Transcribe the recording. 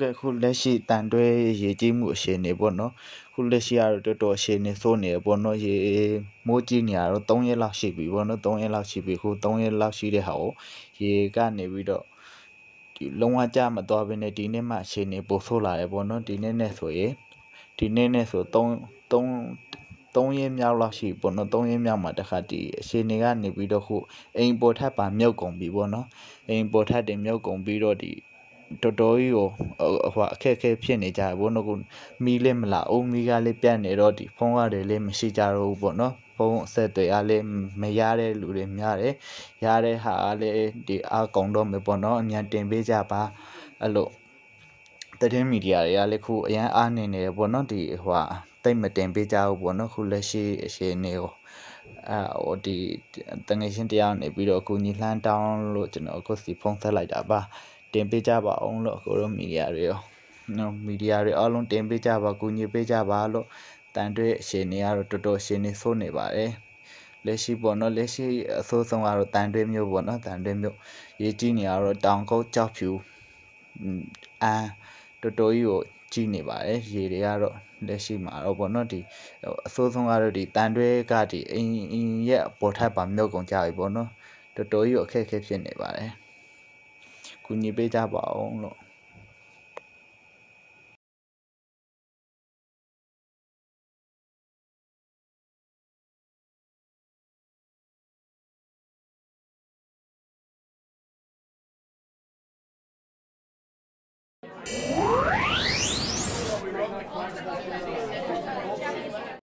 ဟုတ်ကဲ့ခုလက်ရှိတန်တွဲရေကြီးမှုအခြေအနေပေါ့နော်ခုလက်ရှိကတော့တော်တော်အခြေအနေဆိုးနေပေါ့နော်ရေမိုးကြီးနေရတော့3ရက်လောက်ရှိပြီပေါ့နော်3ရက်လောက်ရှိပြီခု3ရက်လောက်ရှိတဲ့ဟာကိုရေကနေပြီးတော့ဒီလုံးဝကြမသွားဘဲနဲ့ဒီနေ့မှအခြေအနေပိုဆိုးလာတယ်ပေါ့နော်ဒီနေ့နဲ့ဆိုရင်ဒီနေ့နဲ့ဆို3 3 3ရင်းမြောက်လောက်ရှိပေါ့နော်3ရင်းမြောက်မှာတခါဒီအရှင်တွေကနေပြီးတော့ခုအိမ်ပေါ်ထပ်ပါမြုပ်ကုန်ပြီပေါ့နော်အိမ်ပေါ်ထပ်တင်မြုပ်ကုန်ပြီးတော့ဒီတော်တော်ကြီးကိုဟိုအခက်အခဲဖြစ်နေကြတယ်ဗောနော်ကမီးလည်းမလာအောင်မီးကလည်းပြတ်နေတော့ဒီဖုန်းရတယ်လည်းမရှိကြတော့ဘူးဗောနော်ဖုန်းအဆက်အသွယ်ကလည်းမရတဲ့လူတွေများတယ်ရတဲ့ဟာကလည်းဒီအကောင်တော့မယ်ဗောနော်အမြန်တင်ပေးကြပါအဲ့လိုသတင်းမီဒီယာတွေကလည်းခုအရန်အားနေနေတယ်ဗောနော်ဒီဟိုဟာတိတ်မတင်ပေးကြဘူးဗောနော်ခုလက်ရှိအခြေအနေကိုအာဟိုဒီတငယ်ချင်းတရားနေပြီးတော့အခုညီလှမ်းတောင်းလို့ကျွန်တော်အခုစီဖုန်းဆက်လိုက်တာပါတင်ပေးကြပါအောင်လို့ကိုရောမီဒီယာတွေရောနော်မီဒီယာတွေအားလုံးတင်ပေးကြပါကူညီပေးကြပါလို့တန်တွေ့ရှင်နေကတော့တော်တော်ရှင်နေစိုးနေပါတယ်လက်ရှိပေါ့နော်လက်ရှိအဆိုးဆုံးကတော့တန်တွဲမျိုးပေါ့နော်တန်တွဲမျိုးရေးကြည့်နေရတော့တောင်ကုတ်ကြောက်ဖြူအာတော်တော်ကြီးကိုကြည့်နေပါတယ်ရေတွေကတော့လက်ရှိမှာတော့ပေါ့နော်ဒီအဆိုးဆုံးကတော့ဒီတန်တွဲကဒီအင်းအင်းရဲ့ပေါ်ထပ်ပါမြုပ်ကုန်ကြပြီပေါ့နော်တော်တော်ကြီးကိုအခက်အခဲဖြစ်နေပါတယ်ကူညီပေးကြပါအောင်လို့